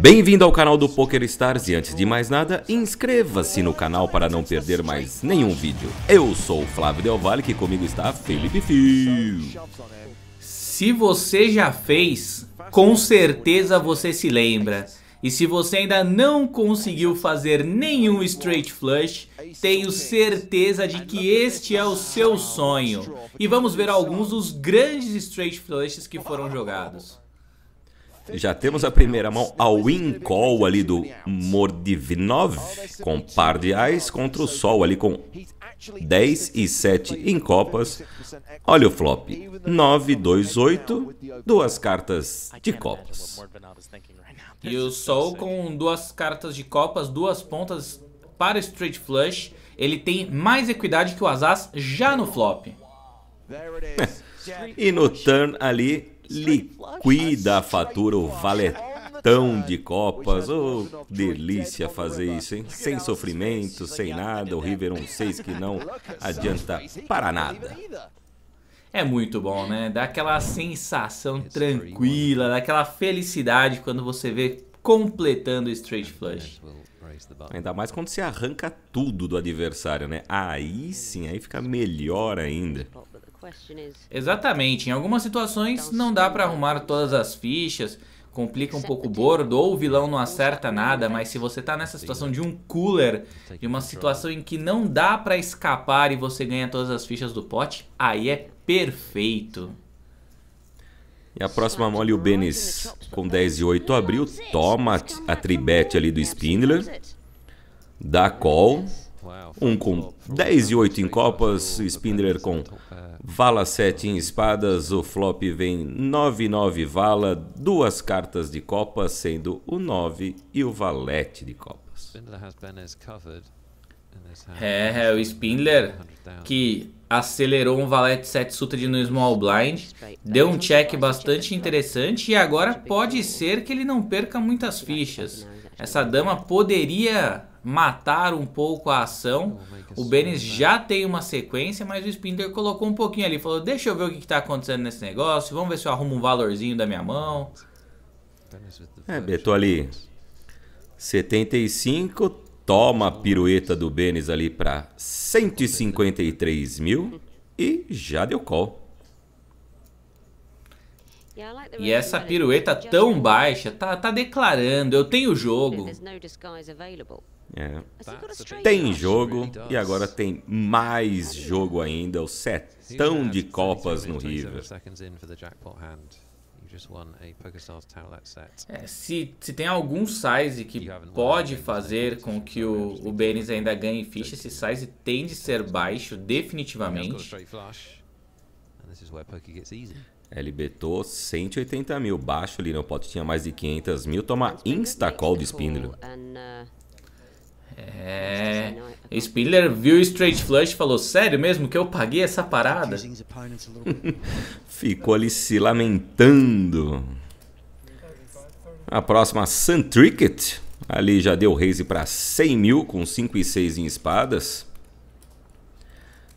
Bem-vindo ao canal do Poker Stars e antes de mais nada, inscreva-se no canal para não perder mais nenhum vídeo. Eu sou o Flávio Del Valle e comigo está Felipe Fio. Se você já fez, com certeza você se lembra. E se você ainda não conseguiu fazer nenhum straight flush, tenho certeza de que este é o seu sonho. E vamos ver alguns dos grandes straight flushes que foram jogados. Já temos a primeira mão ao in call ali do Mordivinov, com par de ais contra o sol ali com 10 e 7 em copas. Olha o flop, 9, 2, 8, duas cartas de copas. E o sol com duas cartas de copas, duas pontas para straight flush. Ele tem mais equidade que o Azaz já no flop. e no turn ali, liquida a fatura, o valetão de copas. Oh, delícia fazer isso, hein? Sem sofrimento, sem nada. O River um 6 que não adianta para nada. É muito bom, né? Dá aquela sensação tranquila, daquela felicidade quando você vê completando o straight flush. Ainda mais quando você arranca tudo do adversário, né? Aí sim, aí fica melhor ainda. Exatamente. Em algumas situações então, não dá para arrumar todas as fichas, complica um é pouco o bordo, ou o vilão não acerta nada, mas se você tá nessa situação de um cooler, de uma situação em que não dá para escapar e você ganha todas as fichas do pote, aí é perfeito. E a próxima mole o Benes com 10 e 8 abriu, toma é a tribete ali do é Spindler, dá call, um com 10 e 8 em copas, Spindler com Vala 7 em espadas, o flop vem 9-9 vala, duas cartas de copa, sendo o 9 e o valete de copas. É, é, o Spindler que acelerou um valete 7 de no small blind, deu um check bastante interessante e agora pode ser que ele não perca muitas fichas. Essa dama poderia matar um pouco a ação. O Benes já tem uma sequência, mas o Spinter colocou um pouquinho ali. Falou, deixa eu ver o que está acontecendo nesse negócio. Vamos ver se eu arrumo um valorzinho da minha mão. Tá é, Beto, ali 75, toma a pirueta do Benes ali para 153 mil e já deu call. E essa pirueta tão baixa tá, tá declarando, eu tenho o jogo. É. Tá, tem jogo então, e agora tem mais jogo ainda, o setão de é, copas é no River. É, se, se tem algum size que pode fazer com que o, o Benes ainda ganhe ficha, esse size tem de ser baixo, definitivamente. LBTO 180 mil, baixo ali no pote tinha mais de 500 mil, toma insta-call de Spindle. É. Spiller viu Straight Flush e falou: Sério mesmo que eu paguei essa parada? Ficou ali se lamentando. A próxima, Sun Tricket. Ali já deu raise para 100 mil, com 5 e 6 em espadas.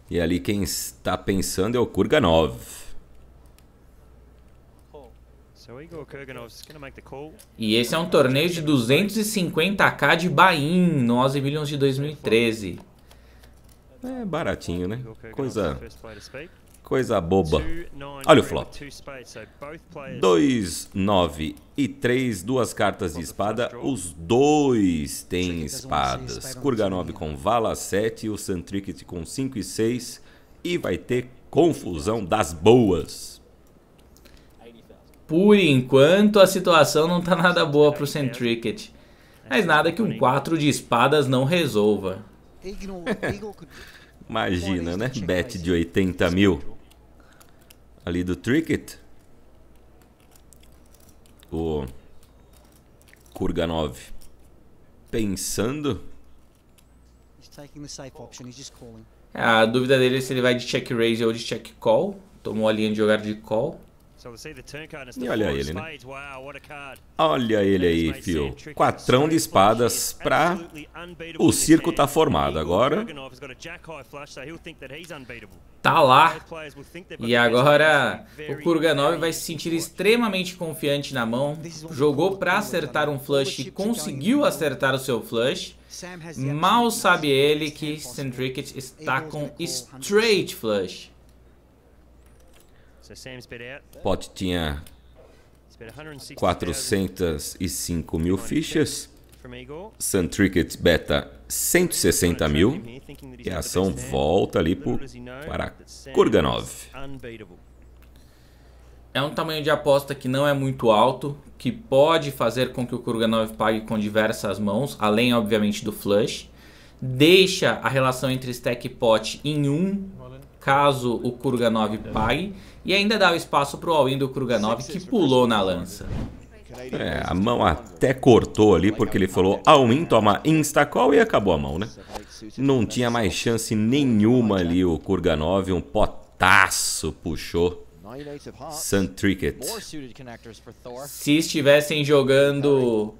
E ali quem está pensando é o Kurganov. E esse é um torneio de 250k de Bahia no Aussie Millions de 2013. É baratinho, né? Coisa coisa boba. Olha o flop. 2, 9 e 3, duas cartas de espada. Os dois têm espadas. Kurganov com vala 7, o Santricket com 5 e 6. E vai ter confusão das boas por enquanto a situação não tá nada boa pro Centricket. Mas é nada que um 4 de espadas não resolva. Imagina, né? Bet de 80 mil. Ali do Tricket. O Kurganov. Pensando. A dúvida dele é se ele vai de check raise ou de check call. Tomou a linha de jogar de call. E olha ele, né? Olha ele aí, fio. Quatrão de espadas pra... O circo tá formado agora. Tá lá. E agora o Kurganov vai se sentir extremamente confiante na mão. Jogou pra acertar um flush e conseguiu acertar o seu flush. Mal sabe ele que Sandricket está com straight flush. Pot tinha 405 mil fichas. Sun Tricket Beta 160 mil e a ação volta ali por, para Kurganov. É um tamanho de aposta que não é muito alto, que pode fazer com que o Kurganov pague com diversas mãos, além obviamente do flush. Deixa a relação entre stack e pot em 1, um, caso o Kurganov pague, e ainda dá o espaço para o all-in do Kurganov que pulou na lança. É, a mão até cortou ali porque ele falou all-in, toma instacall e acabou a mão, né? Não tinha mais chance nenhuma ali o Kurganov, um potaço puxou. Sun Tricket. Se estivessem jogando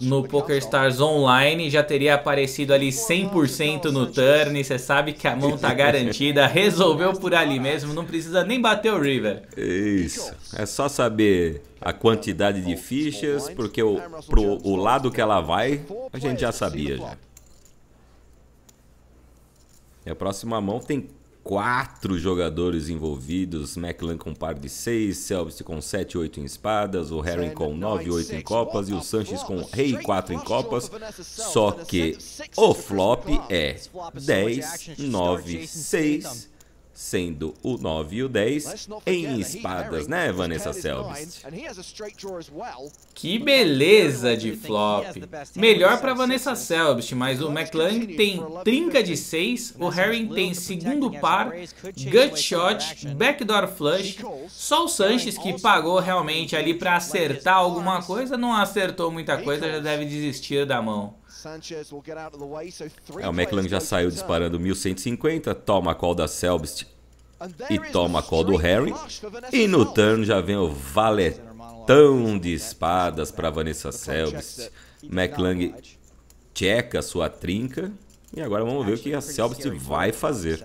no PokerStars Online, já teria aparecido ali 100% então, no turn, você sabe que a mão tá garantida, resolveu por ali mesmo, não precisa nem bater o river. Isso, é só saber a quantidade de fichas, porque o, pro, o lado que ela vai, a gente já sabia já. E a próxima mão tem quatro jogadores envolvidos, Macklin com par de seis, Selbst com sete, oito em espadas, o Herring com 9 oito em copas e o Sanches com rei 4 em copas. Só que o flop é 10 nove, seis sendo o 9 e o 10 em espadas, né, Vanessa Selbst? Que beleza de flop! Melhor para Vanessa Selbst, mas o McLang tem trinca de 6, o Harry tem segundo par, gutshot, backdoor flush, só o Sanches que pagou realmente ali para acertar alguma coisa, não acertou muita coisa, já deve desistir da mão. É, o Macklin já saiu disparando 1150, toma a call da Selbst e toma a call do Harry. E no turno já vem o valetão de espadas para Vanessa Selbst. McLang checa sua trinca. E agora vamos ver o que a Selbst vai fazer.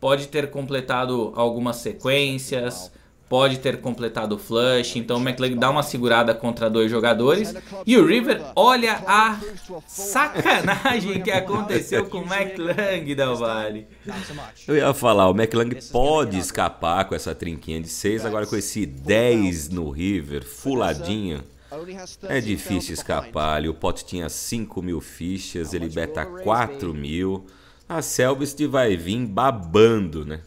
Pode ter completado algumas sequências, pode ter completado o flush, então o McLean dá uma segurada contra dois jogadores. E o River olha a sacanagem que aconteceu com o McLang, Del Vale. Eu ia falar, o McLang pode escapar com essa trinquinha de 6, agora com esse 10 no River, fuladinho. É difícil escapar ali, o Pot tinha 5 mil fichas, ele beta 4 mil. A Selbst vai vir babando, né?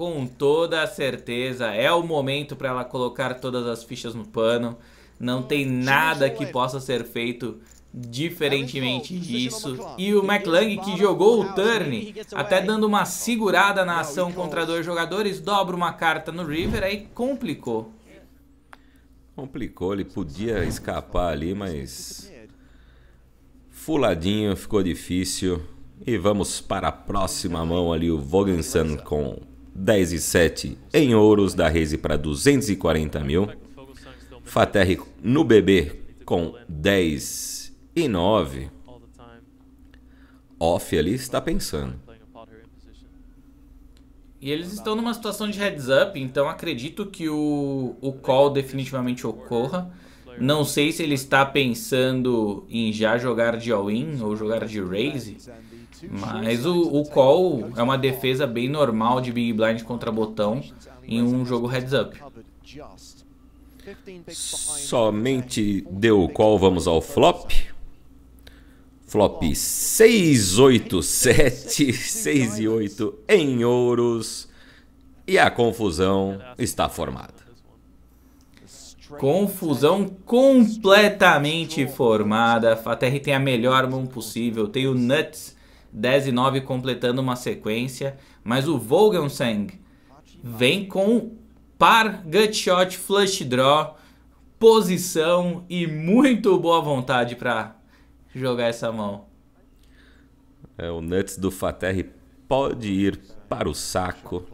Com toda a certeza, é o momento para ela colocar todas as fichas no pano. Não tem nada que possa ser feito diferentemente é disso. E o McLang, que jogou o turn, até dando uma segurada na ação contra dois jogadores, dobra uma carta no River, aí complicou. Complicou, ele podia escapar ali, mas... Fuladinho, ficou difícil. E vamos para a próxima mão ali, o Vogensen com 10 e 7 em ouros da Reise para 240 mil. Faterre no BB com 10 e 9. Off ali está pensando. E eles estão numa situação de heads up, então acredito que o, o call definitivamente ocorra. Não sei se ele está pensando em já jogar de all-in ou jogar de raise. Mas o, o call é uma defesa bem normal de Big Blind contra botão em um jogo heads up. Somente deu o call, vamos ao flop. Flop 6, 8, 7, 6 e 8 em ouros. E a confusão está formada. Confusão completamente formada. A Faterri tem a melhor mão possível. Tem o Nuts 10 e 9 completando uma sequência, mas o Vogelsang vem com par, gutshot, flush draw, posição e muito boa vontade para jogar essa mão. É, o Nuts do Faterre pode ir para o saco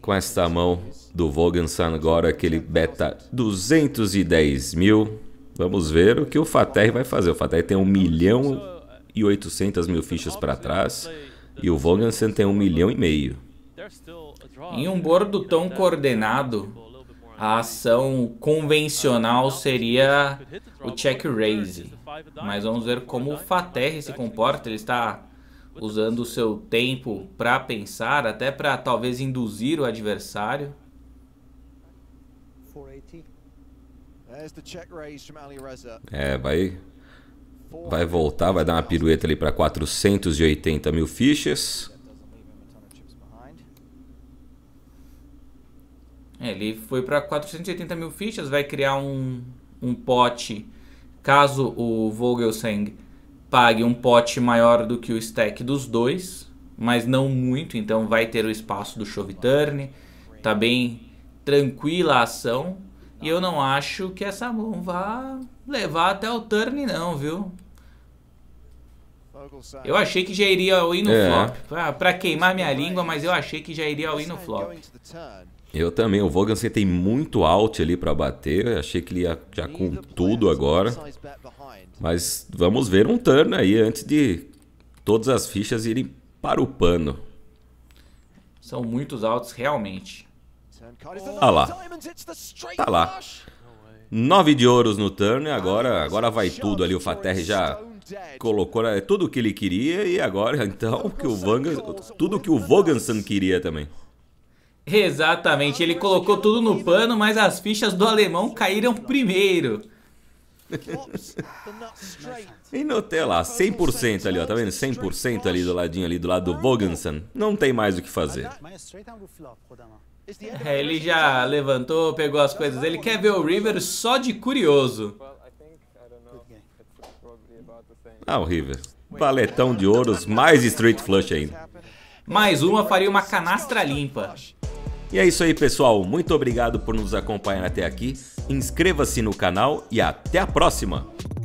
com esta mão do Vogensan agora, aquele beta 210 mil. Vamos ver o que o Faterre vai fazer. O Faterre tem um milhão e 800 mil fichas para trás e o Vogensen tem um milhão e meio. Em um bordo tão coordenado, a ação convencional seria o check raise. Mas vamos ver como o Fater se comporta. Ele está usando o seu tempo para pensar, até para talvez induzir o adversário. É, vai vai voltar, vai dar uma pirueta ali para 480 mil fichas. É, ele foi para 480 mil fichas, vai criar um, um pote, caso o Vogelsang pague um pote maior do que o stack dos dois, mas não muito, então vai ter o espaço do Chove Turn, tá bem tranquila a ação, e eu não acho que essa mão vá levar até o turn não, viu? Eu achei que já iria ao ir no é. flop. Pra, pra, queimar minha língua, mas eu achei que já iria ao ir no flop. Eu também. O Vogan tem muito out ali para bater. Eu achei que ele ia já com tudo agora. Mas vamos ver um turn aí antes de todas as fichas irem para o pano. São muitos altos realmente. ah lá. Tá lá. Nove de ouros no turn e agora, agora vai tudo ali. O Faterre já colocou é tudo o que ele queria e agora então que o tudo que o Vogansen queria também. Exatamente, ele colocou tudo no pano, mas as fichas do alemão caíram primeiro. e notei lá, 100% ali, ó, tá vendo? 100% ali do ladinho ali, do lado do Vogansen Não tem mais o que fazer. É, ele já levantou, pegou as coisas dele, quer ver o River só de curioso. Ah, o River. Valetão de ouros, mais straight flush ainda. Mais uma, faria uma canastra limpa. E é isso aí, pessoal. Muito obrigado por nos acompanhar até aqui. Inscreva-se no canal e até a próxima!